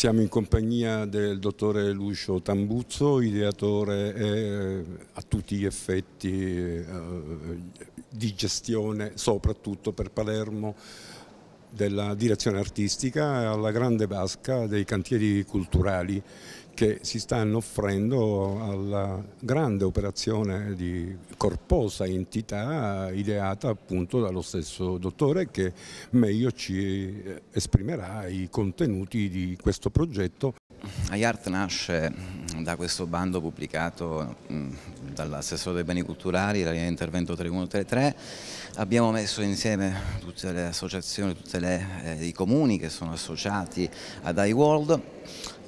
Siamo in compagnia del dottore Lucio Tambuzzo, ideatore eh, a tutti gli effetti eh, di gestione, soprattutto per Palermo, della direzione artistica alla grande vasca dei cantieri culturali che si stanno offrendo alla grande operazione di corposa entità ideata appunto dallo stesso dottore che meglio ci eh, esprimerà i contenuti di questo progetto. IART nasce mm, da questo bando pubblicato mm, dall'assessore dei beni culturali, la linea di intervento 3133. Abbiamo messo insieme tutte le associazioni, tutti eh, i comuni che sono associati ad iWorld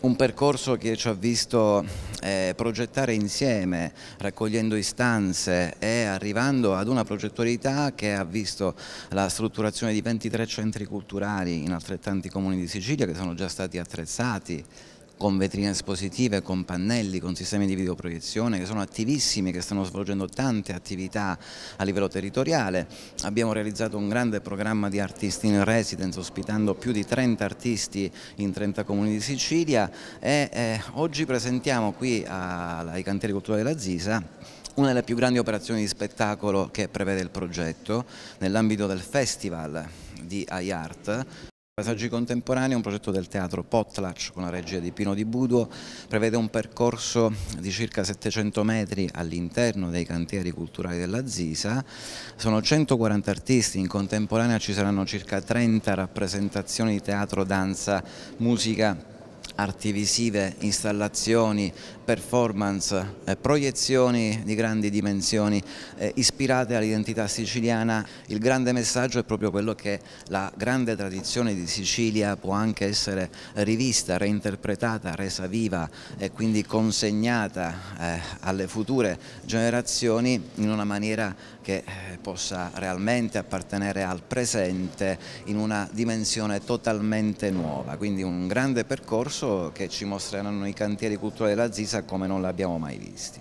un percorso che ci ha visto eh, progettare insieme, raccogliendo istanze e arrivando ad una progettualità che ha visto la strutturazione di 23 centri culturali in altrettanti comuni di Sicilia che sono già stati attrezzati, con vetrine espositive, con pannelli, con sistemi di videoproiezione che sono attivissimi, che stanno svolgendo tante attività a livello territoriale. Abbiamo realizzato un grande programma di artisti in residence ospitando più di 30 artisti in 30 comuni di Sicilia e eh, oggi presentiamo qui a, ai cantieri culturali della Zisa una delle più grandi operazioni di spettacolo che prevede il progetto nell'ambito del festival di iArt Passaggi Contemporanei un progetto del teatro Potlatch con la regia di Pino di Buduo, prevede un percorso di circa 700 metri all'interno dei cantieri culturali della Zisa, sono 140 artisti, in contemporanea ci saranno circa 30 rappresentazioni di teatro, danza, musica arti visive, installazioni, performance, eh, proiezioni di grandi dimensioni eh, ispirate all'identità siciliana. Il grande messaggio è proprio quello che la grande tradizione di Sicilia può anche essere rivista, reinterpretata, resa viva e quindi consegnata eh, alle future generazioni in una maniera che eh, possa realmente appartenere al presente in una dimensione totalmente nuova. Quindi un grande percorso che ci mostreranno i cantieri culturali della Zisa come non l'abbiamo mai vista.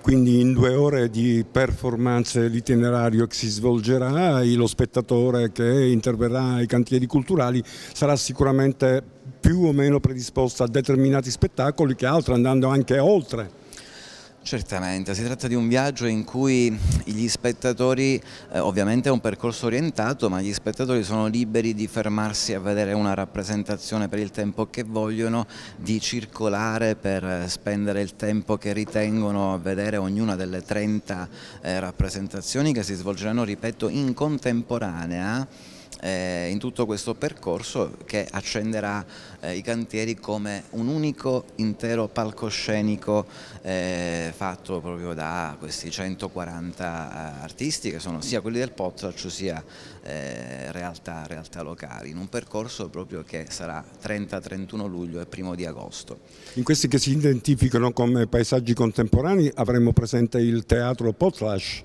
Quindi in due ore di performance l'itinerario che si svolgerà, lo spettatore che interverrà ai cantieri culturali sarà sicuramente più o meno predisposto a determinati spettacoli che altro andando anche oltre. Certamente, si tratta di un viaggio in cui gli spettatori, eh, ovviamente è un percorso orientato, ma gli spettatori sono liberi di fermarsi a vedere una rappresentazione per il tempo che vogliono, di circolare per eh, spendere il tempo che ritengono a vedere ognuna delle 30 eh, rappresentazioni che si svolgeranno, ripeto, in contemporanea eh, in tutto questo percorso che accenderà eh, i cantieri come un unico intero palcoscenico eh, fatto proprio da questi 140 eh, artisti che sono sia quelli del Potraccio sia eh, realtà, realtà, locali, in un percorso proprio che sarà 30-31 luglio e primo di agosto. In questi che si identificano come paesaggi contemporanei avremo presente il teatro Potrash?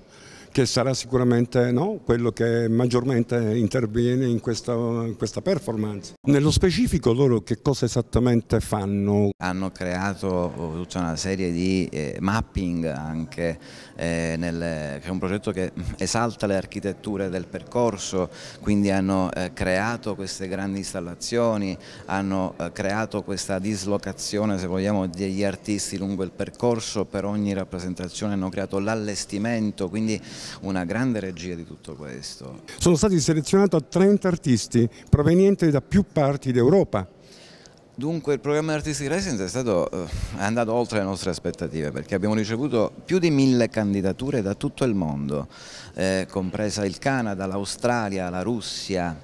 che sarà sicuramente no, quello che maggiormente interviene in questa, in questa, performance. Nello specifico loro che cosa esattamente fanno? Hanno creato oh, tutta una serie di eh, mapping anche, eh, nel, che è un progetto che esalta le architetture del percorso, quindi hanno eh, creato queste grandi installazioni, hanno eh, creato questa dislocazione se vogliamo degli artisti lungo il percorso, per ogni rappresentazione hanno creato l'allestimento, quindi una grande regia di tutto questo. Sono stati selezionati 30 artisti provenienti da più parti d'Europa. Dunque il programma Artistic Residence è, stato, eh, è, andato oltre le nostre aspettative perché abbiamo ricevuto più di mille candidature da tutto il mondo, eh, compresa il Canada, l'Australia, la Russia,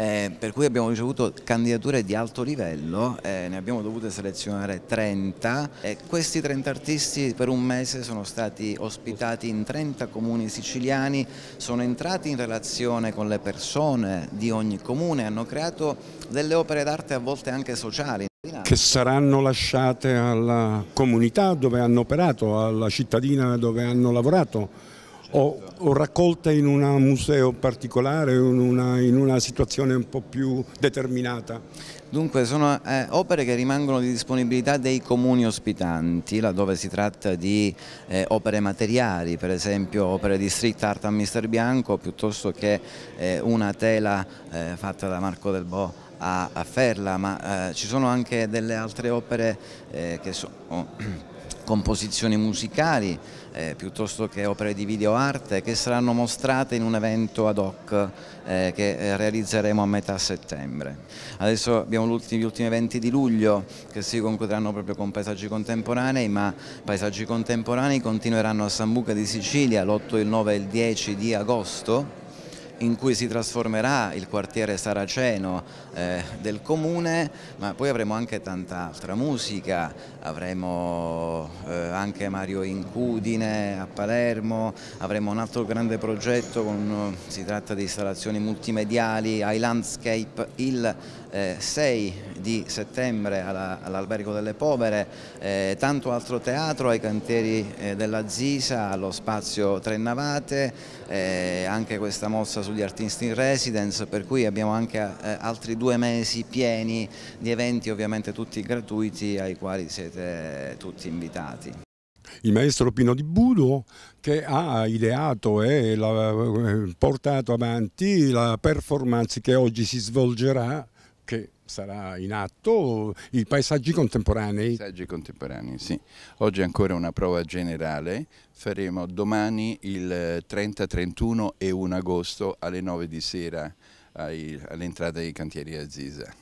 eh, per cui abbiamo ricevuto candidature di alto livello, eh, ne abbiamo dovute selezionare 30 e questi 30 artisti per un mese sono stati ospitati in 30 comuni siciliani, sono entrati in relazione con le persone di ogni comune, hanno creato delle opere d'arte a volte anche sociali che saranno lasciate alla comunità dove hanno operato, alla cittadina dove hanno lavorato o, o raccolta in un museo particolare, in una, in una, situazione un po' più determinata? Dunque sono eh, opere che rimangono di disponibilità dei comuni ospitanti, laddove si tratta di eh, opere materiali, per esempio opere di street art a Mister Bianco, piuttosto che eh, una tela eh, fatta da Marco Del Bo a, a Ferla, ma eh, ci sono anche delle altre opere eh, che sono composizioni musicali eh, piuttosto che opere di videoarte che saranno mostrate in un evento ad hoc eh, che eh, realizzeremo a metà settembre. Adesso abbiamo gli ultimi eventi di luglio che si concluderanno proprio con paesaggi contemporanei, ma paesaggi contemporanei continueranno a San Buca di Sicilia l'8, il 9 e il 10 di agosto in cui si trasformerà il quartiere saraceno eh, del comune, ma poi avremo anche tant'altra musica, avremo eh, anche Mario Incudine a Palermo, avremo un altro grande progetto, con, eh, si tratta di installazioni multimediali, i landscape, il eh, 6 di settembre all'Albergo delle Povere, eh, tanto altro teatro ai cantieri eh, della Zisa, allo spazio Tre Navate, eh, anche questa mossa sugli artisti in residence, per cui abbiamo anche eh, altri due mesi pieni di eventi ovviamente tutti gratuiti ai quali siete tutti invitati il maestro Pino Di Budo che ha ideato e eh, portato avanti la performance che oggi si svolgerà che sarà in atto, i paesaggi contemporanei. Paesaggi contemporanei, sì. Oggi ancora una prova generale, faremo domani il 30, 31 e 1 agosto alle 9 di sera all'entrata dei cantieri Aziza.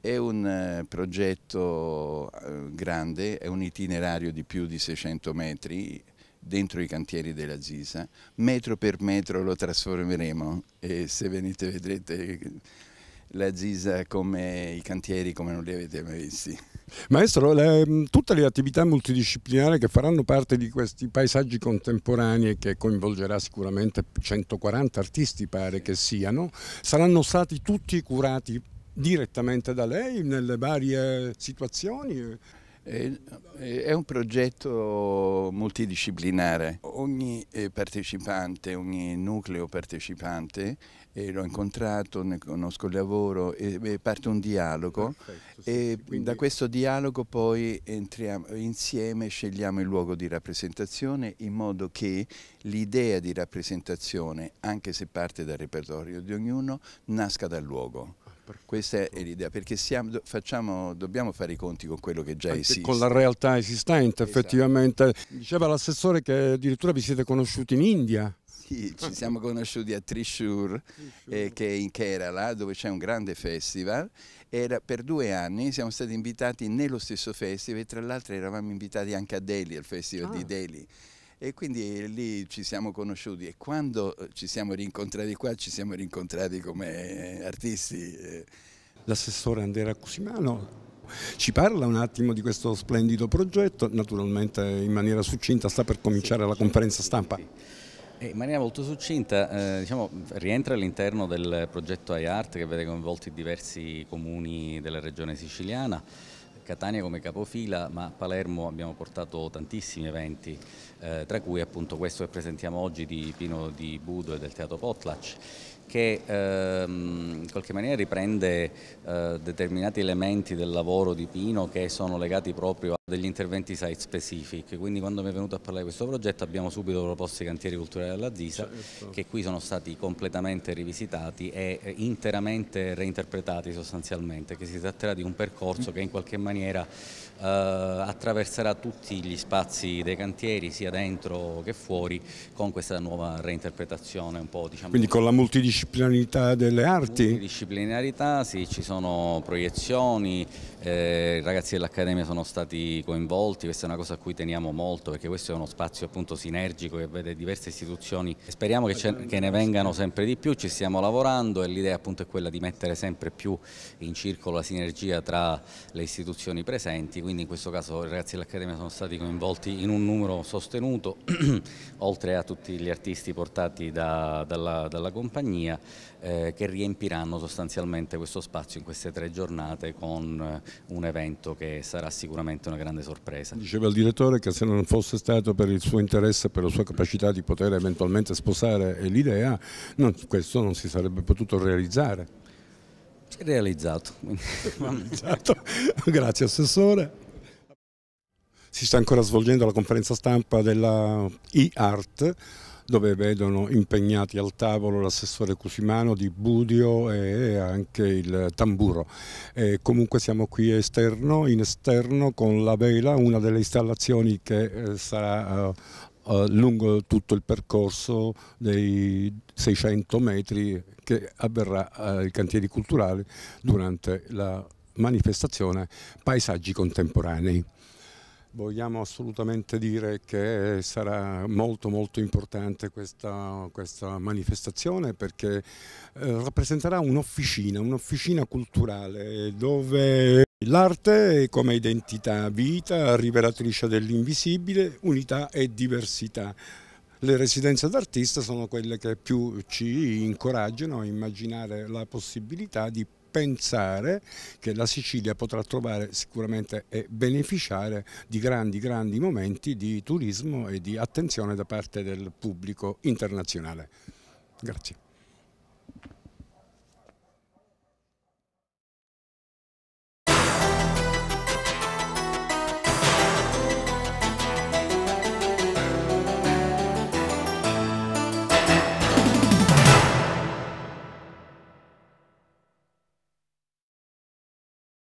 È un eh, progetto eh, grande, è un itinerario di più di 600 metri, dentro i cantieri della Zisa, metro per metro lo trasformeremo e se venite vedrete la Gisa come i cantieri come non li avete mai visti. Maestro, le, mm, tutte le attività multidisciplinari che faranno parte di questi paesaggi contemporanei, che coinvolgerà sicuramente 140 artisti, pare che siano, saranno stati tutti curati direttamente da lei nelle varie situazioni? Eh, è un progetto multidisciplinare. Ogni eh, partecipante, ogni nucleo partecipante, eh, l'ho incontrato, ne conosco il lavoro, parte un dialogo Perfetto, sì, e quindi... da questo dialogo poi entriamo insieme, scegliamo il luogo di rappresentazione in modo che l'idea di rappresentazione, anche se parte dal repertorio di ognuno, nasca dal luogo. Questa è l'idea, perché siamo, facciamo, dobbiamo fare i conti con quello che già Anche esiste. Con la realtà esistente, esatto. effettivamente. Diceva l'assessore che addirittura vi siete conosciuti in India. Sì, ci siamo conosciuti a Trishur, eh, che è in Kerala, dove c'è un grande festival. Era, per due anni siamo stati invitati nello stesso festival e tra l'altro eravamo invitati anche a Delhi, al festival ah. di Delhi e quindi eh, lì ci siamo conosciuti e quando eh, ci siamo rincontrati qua ci siamo rincontrati come eh, artisti. L'assessore Andrea Cusimano ci parla un attimo di questo splendido progetto, naturalmente in maniera succinta sta per cominciare la conferenza stampa. In maniera molto succinta, eh, diciamo, rientra all'interno del progetto iArt che vede coinvolti diversi comuni della regione siciliana. Catania come capofila, ma a Palermo abbiamo portato tantissimi eventi, eh, tra cui appunto questo che presentiamo oggi di Pino di Budo e del Teatro Potlatch che ehm, in qualche maniera riprende eh, determinati elementi del lavoro di Pino che sono legati proprio a degli interventi site specific, quindi quando mi è venuto a parlare di questo progetto abbiamo subito proposto i cantieri culturali della ZISA certo. che qui sono stati completamente rivisitati e eh, interamente reinterpretati sostanzialmente, che si tratterà di un percorso che in qualche maniera eh, attraverserà tutti gli spazi dei cantieri sia dentro che fuori con questa nuova reinterpretazione un po' diciamo... Quindi con la multidisciplina l'unidisciplinarità delle arti? L'unidisciplinarità, sì, ci sono proiezioni, eh, i ragazzi dell'Accademia sono stati coinvolti, questa è una cosa a cui teniamo molto perché questo è uno spazio appunto sinergico che vede diverse istituzioni, speriamo che, che ne vengano sempre di più, ci stiamo lavorando e l'idea appunto è quella di mettere sempre più in circolo la sinergia tra le istituzioni presenti, quindi in questo caso i ragazzi dell'Accademia sono stati coinvolti in un numero sostenuto, oltre a tutti gli artisti portati da, dalla, dalla compagnia Romania eh, che riempiranno sostanzialmente questo spazio in queste tre giornate con eh, un evento che sarà sicuramente una grande sorpresa. Diceva il direttore che se non fosse stato per il suo interesse, per la sua capacità di poter eventualmente sposare l'idea, questo non si sarebbe potuto realizzare. Si è realizzato. realizzato. Grazie Assessore. Si sta ancora svolgendo la conferenza stampa della e-art dove vedono impegnati al tavolo l'assessore Cusimano di Budio e anche il tamburo. E comunque siamo qui esterno, in esterno con la vela, una delle installazioni che eh, sarà eh, eh, lungo tutto il percorso dei 600 metri che avverrà ai cantieri culturali durante la manifestazione Paesaggi Contemporanei vogliamo assolutamente dire che sarà molto molto importante questa, questa manifestazione perché eh, rappresenterà un'officina, un'officina culturale dove l'arte come identità, vita, rivelatrice dell'invisibile, unità e diversità. Le residenze d'artista sono quelle che più ci incoraggiano a immaginare la possibilità di pensare che la Sicilia potrà trovare sicuramente e beneficiare di grandi, grandi momenti di turismo e di attenzione da parte del pubblico internazionale. Grazie.